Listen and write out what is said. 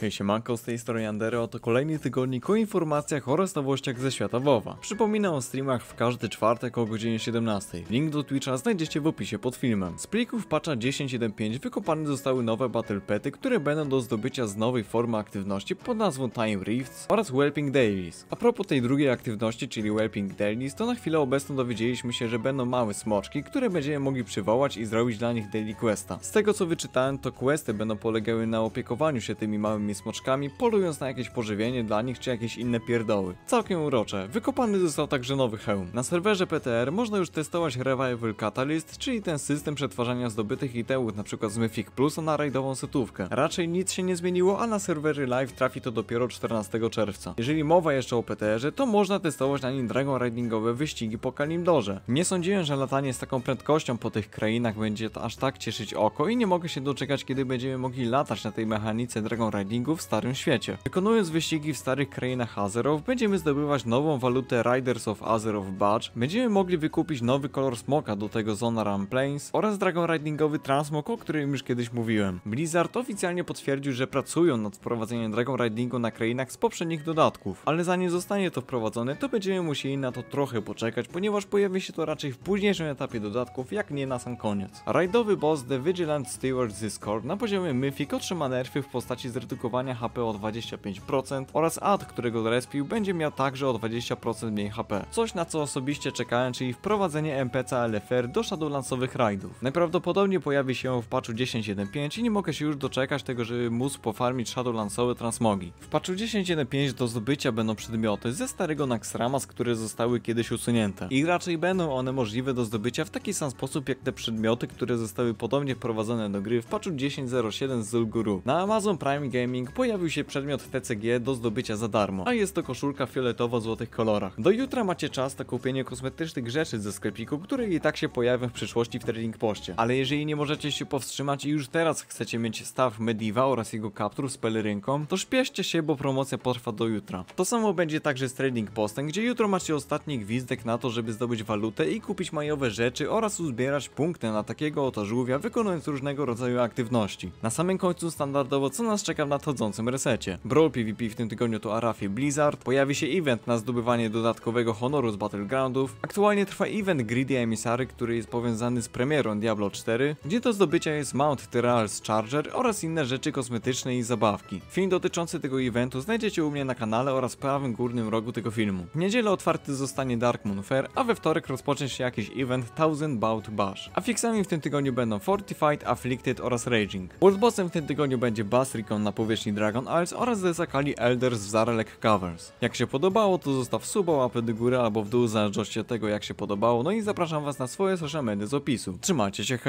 Hej siemanko, z tej strony Andero, oto kolejny tygodnik o informacjach oraz nowościach ze świata WoWa. Przypominam o streamach w każdy czwartek o godzinie 17. Link do Twitcha znajdziecie w opisie pod filmem. Z plików patcha 10.7.5 wykopane zostały nowe battle pety, które będą do zdobycia z nowej formy aktywności pod nazwą Time Rifts oraz Whelping Dailies. A propos tej drugiej aktywności, czyli Whelping Dailies, to na chwilę obecną dowiedzieliśmy się, że będą małe smoczki, które będziemy mogli przywołać i zrobić dla nich daily questa. Z tego co wyczytałem, to questy będą polegały na opiekowaniu się tymi małymi małymi smoczkami, polując na jakieś pożywienie dla nich czy jakieś inne pierdoły. Całkiem urocze. Wykopany został także nowy hełm. Na serwerze PTR można już testować Revival Catalyst, czyli ten system przetwarzania zdobytych itemów np. z Mythic plus na rajdową setówkę. Raczej nic się nie zmieniło, a na serwery live trafi to dopiero 14 czerwca. Jeżeli mowa jeszcze o PTR-ze, to można testować na nim Dragon Ridingowe wyścigi po Kalimdorze. Nie sądziłem, że latanie z taką prędkością po tych krainach będzie aż tak cieszyć oko i nie mogę się doczekać, kiedy będziemy mogli latać na tej mechanice Dragon Riding w Starym Świecie. Wykonując wyścigi w starych krainach Azeroth, będziemy zdobywać nową walutę Riders of Azeroth Badge, będziemy mogli wykupić nowy kolor smoka do tego Zona Ram Plains oraz Dragon Ridingowy Transmog, o którym już kiedyś mówiłem. Blizzard oficjalnie potwierdził, że pracują nad wprowadzeniem Dragon Ridingu na krainach z poprzednich dodatków, ale zanim zostanie to wprowadzone, to będziemy musieli na to trochę poczekać, ponieważ pojawi się to raczej w późniejszym etapie dodatków, jak nie na sam koniec. Rajdowy boss The Vigilant Steward Discord na poziomie Mythic otrzyma nerfy w postaci zredukowanego HP o 25% oraz Ad, którego respił, będzie miał także o 20% mniej HP. Coś na co osobiście czekałem, czyli wprowadzenie MPC LFR do Shadowlandsowych rajdów. Najprawdopodobniej pojawi się w patchu 10.1.5 i nie mogę się już doczekać tego, żeby móc pofarmić Shadowlandsowe transmogi. W patchu 10.1.5 do zdobycia będą przedmioty ze starego Naxxramas, które zostały kiedyś usunięte. I raczej będą one możliwe do zdobycia w taki sam sposób jak te przedmioty, które zostały podobnie wprowadzone do gry w patchu 10.07 z Ulguru. Na Amazon Prime Gaming Gaming pojawił się przedmiot TCG do zdobycia za darmo, a jest to koszulka w fioletowo-złotych kolorach. Do jutra macie czas na kupienie kosmetycznych rzeczy ze sklepiku, które i tak się pojawią w przyszłości w Trading Poście. Ale jeżeli nie możecie się powstrzymać i już teraz chcecie mieć staw Mediva oraz jego kaptur z pelerynką, to śpieszcie się, bo promocja potrwa do jutra. To samo będzie także z Trading Postem, gdzie jutro macie ostatni gwizdek na to, żeby zdobyć walutę i kupić majowe rzeczy oraz uzbierać punkty na takiego oto żółwia, wykonując różnego rodzaju aktywności. Na samym końcu standardowo co nas czeka na to nadchodzącym resecie. Brawl PvP w tym tygodniu to Arafi Blizzard, pojawi się event na zdobywanie dodatkowego honoru z Battlegroundów, aktualnie trwa event Greedy Emissary, który jest powiązany z premierą Diablo 4, gdzie do zdobycia jest Mount Tyrals Charger oraz inne rzeczy kosmetyczne i zabawki. Film dotyczący tego eventu znajdziecie u mnie na kanale oraz w prawym górnym rogu tego filmu. W niedzielę otwarty zostanie Dark Moon Fair, a we wtorek rozpocznie się jakiś event Thousand Bout Bash. A fiksami w tym tygodniu będą Fortified, Afflicted oraz Raging. Bossem w tym tygodniu będzie Bass Recon na powierzchni Wieczni Dragon Isles oraz zesakali Elders w Zarelek Covers. Jak się podobało, to zostaw suba, łapę do góry albo w dół, zależy od tego jak się podobało, no i zapraszam was na swoje social media z opisu. Trzymajcie się, hej!